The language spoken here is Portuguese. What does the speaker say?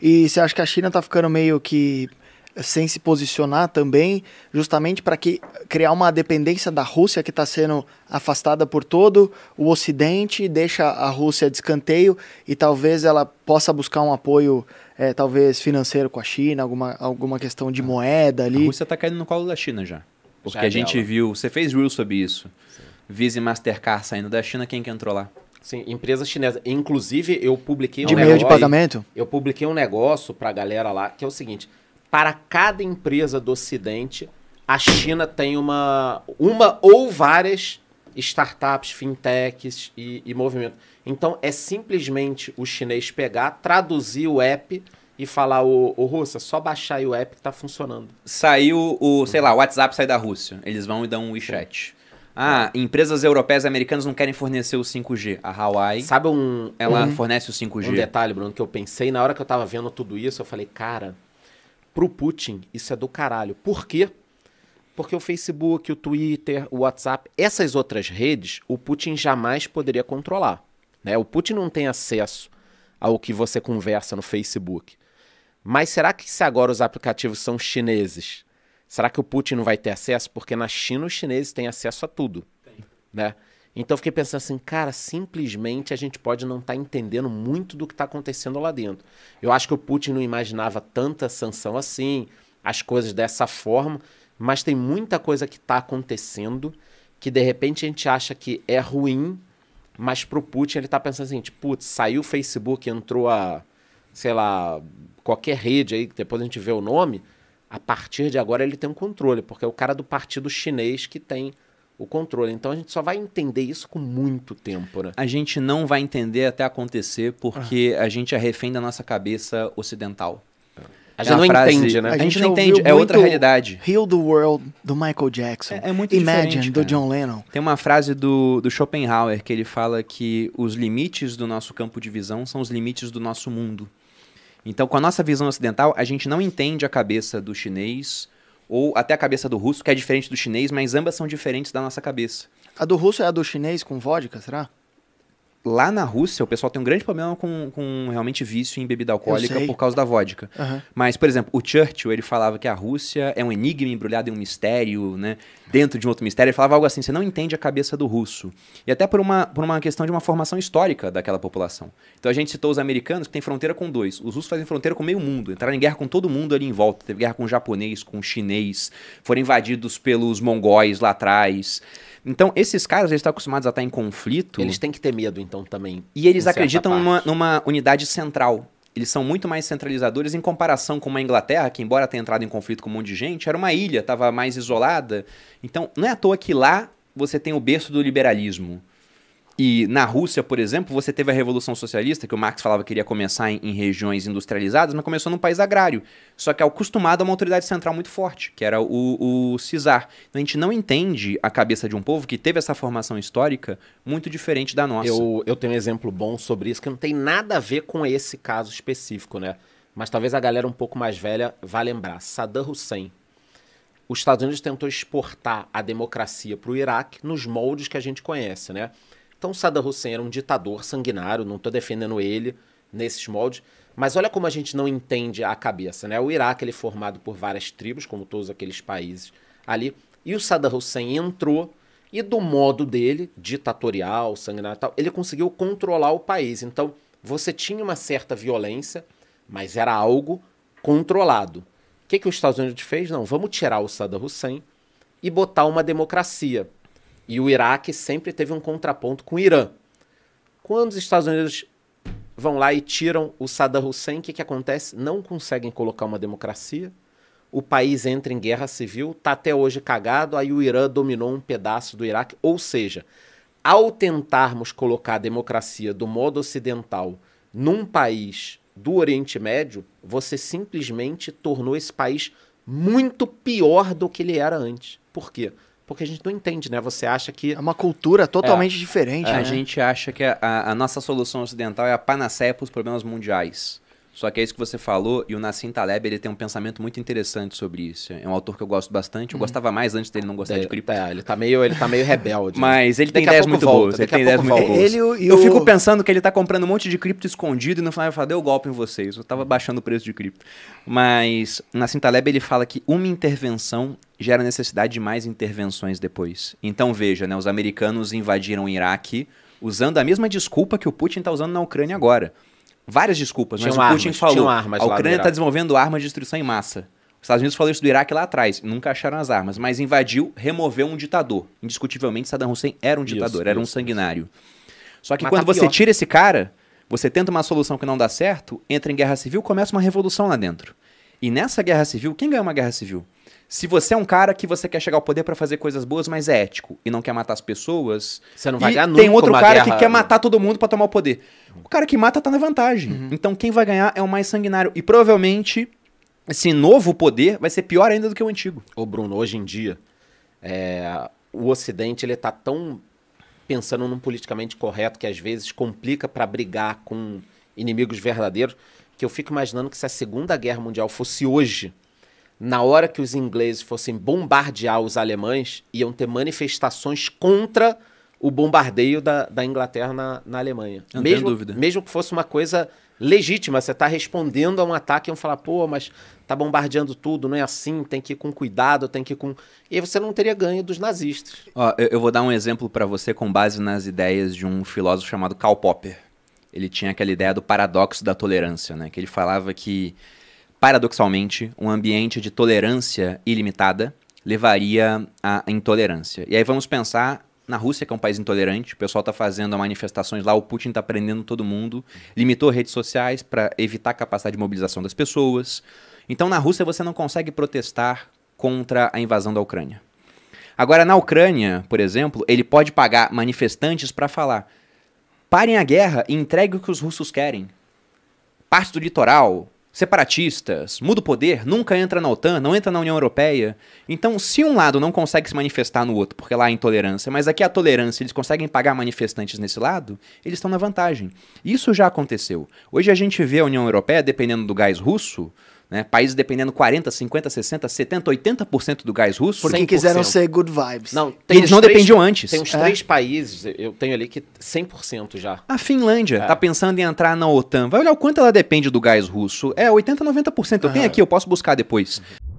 E você acha que a China está ficando meio que sem se posicionar também, justamente para que criar uma dependência da Rússia que está sendo afastada por todo o Ocidente, deixa a Rússia de escanteio e talvez ela possa buscar um apoio, é, talvez financeiro com a China, alguma, alguma questão de ah, moeda ali. A Rússia está caindo no colo da China já, porque já a gente dela. viu, você fez reels sobre isso, Sim. Visa e Mastercard saindo da China, quem que entrou lá? Sim, empresa chinesa. Inclusive, eu publiquei de um negócio. De de pagamento? Eu publiquei um negócio pra galera lá, que é o seguinte: para cada empresa do Ocidente, a China tem uma, uma ou várias startups, fintechs e, e movimento. Então, é simplesmente o chinês pegar, traduzir o app e falar, ô, russo só baixar aí o app que tá funcionando. Saiu o, sei uhum. lá, o WhatsApp sai da Rússia. Eles vão e dão um WeChat. Ah, né? empresas europeias e americanas não querem fornecer o 5G. A Huawei. Sabe um. Ela um, fornece o 5G. Um detalhe, Bruno, que eu pensei, na hora que eu tava vendo tudo isso, eu falei, cara, pro Putin, isso é do caralho. Por quê? Porque o Facebook, o Twitter, o WhatsApp, essas outras redes, o Putin jamais poderia controlar. Né? O Putin não tem acesso ao que você conversa no Facebook. Mas será que se agora os aplicativos são chineses, Será que o Putin não vai ter acesso? Porque na China os chineses têm acesso a tudo, né? Então eu fiquei pensando assim, cara, simplesmente a gente pode não estar tá entendendo muito do que está acontecendo lá dentro. Eu acho que o Putin não imaginava tanta sanção assim, as coisas dessa forma, mas tem muita coisa que está acontecendo que de repente a gente acha que é ruim, mas para o Putin ele está pensando assim, tipo, putz, saiu o Facebook, entrou a, sei lá, qualquer rede aí, depois a gente vê o nome, a partir de agora ele tem um controle, porque é o cara do partido chinês que tem o controle. Então a gente só vai entender isso com muito tempo, né? A gente não vai entender até acontecer porque ah. a gente é refém da nossa cabeça ocidental. A gente é não frase, entende, né? A gente, a gente não entende, é outra realidade. Heal the World, do Michael Jackson. É, é muito Imagine, do John Lennon. Tem uma frase do, do Schopenhauer que ele fala que os limites do nosso campo de visão são os limites do nosso mundo. Então, com a nossa visão ocidental, a gente não entende a cabeça do chinês ou até a cabeça do russo, que é diferente do chinês, mas ambas são diferentes da nossa cabeça. A do russo é a do chinês com vodka, será? lá na Rússia, o pessoal tem um grande problema com, com realmente vício em bebida alcoólica por causa da vodka. Uhum. Mas, por exemplo, o Churchill, ele falava que a Rússia é um enigma embrulhado em um mistério, né? Dentro de um outro mistério. Ele falava algo assim, você não entende a cabeça do russo. E até por uma, por uma questão de uma formação histórica daquela população. Então a gente citou os americanos, que tem fronteira com dois. Os russos fazem fronteira com meio mundo. Entraram em guerra com todo mundo ali em volta. Teve guerra com o japonês, com o chinês. Foram invadidos pelos mongóis lá atrás. Então, esses caras, eles estão acostumados a estar em conflito. Eles têm que ter medo, então então também. E eles acreditam numa, numa unidade central. Eles são muito mais centralizadores em comparação com a Inglaterra, que, embora tenha entrado em conflito com um monte de gente, era uma ilha, estava mais isolada. Então, não é à toa que lá você tem o berço do liberalismo. E na Rússia, por exemplo, você teve a Revolução Socialista, que o Marx falava que iria começar em, em regiões industrializadas, mas começou num país agrário. Só que é acostumado a uma autoridade central muito forte, que era o, o CISAR. Então, a gente não entende a cabeça de um povo que teve essa formação histórica muito diferente da nossa. Eu, eu tenho um exemplo bom sobre isso, que não tem nada a ver com esse caso específico, né? Mas talvez a galera um pouco mais velha vá lembrar. Saddam Hussein, os Estados Unidos tentou exportar a democracia para o Iraque nos moldes que a gente conhece, né? Então Saddam Hussein era um ditador sanguinário, não estou defendendo ele nesses moldes, mas olha como a gente não entende a cabeça, né? O Iraque ele é formado por várias tribos, como todos aqueles países ali, e o Saddam Hussein entrou e do modo dele, ditatorial, sanguinário e tal, ele conseguiu controlar o país. Então você tinha uma certa violência, mas era algo controlado. O que, que os Estados Unidos fez? Não, vamos tirar o Saddam Hussein e botar uma democracia. E o Iraque sempre teve um contraponto com o Irã. Quando os Estados Unidos vão lá e tiram o Saddam Hussein, o que, que acontece? Não conseguem colocar uma democracia. O país entra em guerra civil, está até hoje cagado, aí o Irã dominou um pedaço do Iraque. Ou seja, ao tentarmos colocar a democracia do modo ocidental num país do Oriente Médio, você simplesmente tornou esse país muito pior do que ele era antes. Por quê? porque a gente não entende, né? Você acha que. É uma cultura totalmente é, diferente. A né? gente acha que a, a, nossa solução ocidental é a panaceia para os problemas mundiais. Só que é isso que você falou, e o Nassim Taleb ele tem um pensamento muito interessante sobre isso. É um autor que eu gosto bastante, eu hum. gostava mais antes dele não gostar de é, cripto. É, ele tá meio, ele tá meio rebelde. Mas ele tem ideias muito boas. Ele tem ideias muito boas. eu fico pensando que ele tá comprando um monte de cripto escondido e no final ele fala, deu golpe em vocês. Eu tava baixando o preço de cripto. Mas Nassim Taleb ele fala que uma intervenção gera necessidade de mais intervenções depois. Então veja, né, os americanos invadiram o Iraque usando a mesma desculpa que o Putin está usando na Ucrânia agora. Várias desculpas, mas o Putin armas, falou, a Ucrânia está desenvolvendo armas de destruição em massa. Os Estados Unidos falou isso do Iraque lá atrás, nunca acharam as armas, mas invadiu, removeu um ditador. Indiscutivelmente, Saddam Hussein era um ditador, isso, era um sanguinário. Só que quando tá você pior. tira esse cara, você tenta uma solução que não dá certo, entra em guerra civil, começa uma revolução lá dentro. E nessa guerra civil, quem ganha uma guerra civil? Se você é um cara que você quer chegar ao poder para fazer coisas boas, mas é ético e não quer matar as pessoas, você não vai ganhar nunca. Tem outro cara guerra, que quer matar todo mundo para tomar o poder. O cara que mata tá na vantagem. Uhum. Então quem vai ganhar é o mais sanguinário e provavelmente esse novo poder vai ser pior ainda do que o antigo. Ô Bruno, hoje em dia é... o Ocidente ele tá tão pensando num politicamente correto que às vezes complica para brigar com inimigos verdadeiros que eu fico imaginando que se a Segunda Guerra Mundial fosse hoje na hora que os ingleses fossem bombardear os alemães, iam ter manifestações contra o bombardeio da, da Inglaterra na, na Alemanha. Não mesmo, dúvida. Mesmo que fosse uma coisa legítima, você está respondendo a um ataque e iam falar, pô, mas tá bombardeando tudo, não é assim, tem que ir com cuidado, tem que ir com. E aí você não teria ganho dos nazistas. Ó, eu, eu vou dar um exemplo para você com base nas ideias de um filósofo chamado Karl Popper. Ele tinha aquela ideia do paradoxo da tolerância, né? Que ele falava que paradoxalmente, um ambiente de tolerância ilimitada levaria à intolerância. E aí vamos pensar na Rússia, que é um país intolerante, o pessoal está fazendo manifestações lá, o Putin está prendendo todo mundo, limitou redes sociais para evitar a capacidade de mobilização das pessoas. Então, na Rússia, você não consegue protestar contra a invasão da Ucrânia. Agora, na Ucrânia, por exemplo, ele pode pagar manifestantes para falar: parem a guerra e entregue o que os russos querem. Parte do litoral, separatistas, muda o poder, nunca entra na OTAN, não entra na União Europeia. Então, se um lado não consegue se manifestar no outro, porque lá há intolerância, mas aqui a tolerância, eles conseguem pagar manifestantes nesse lado, eles estão na vantagem. Isso já aconteceu. Hoje a gente vê a União Europeia, dependendo do gás russo, né? Países dependendo 40, 50, 60, 70, 80% do gás russo. Porque 100%. quiseram ser good vibes. Não, eles não três, dependiam antes. Tem uns é. três países, eu tenho ali que 100% já. A Finlândia está é. Tá pensando em entrar na OTAN. Vai olhar o quanto ela depende do gás russo. É 80, 90%. Eu tenho é. aqui, eu posso buscar depois. Uhum.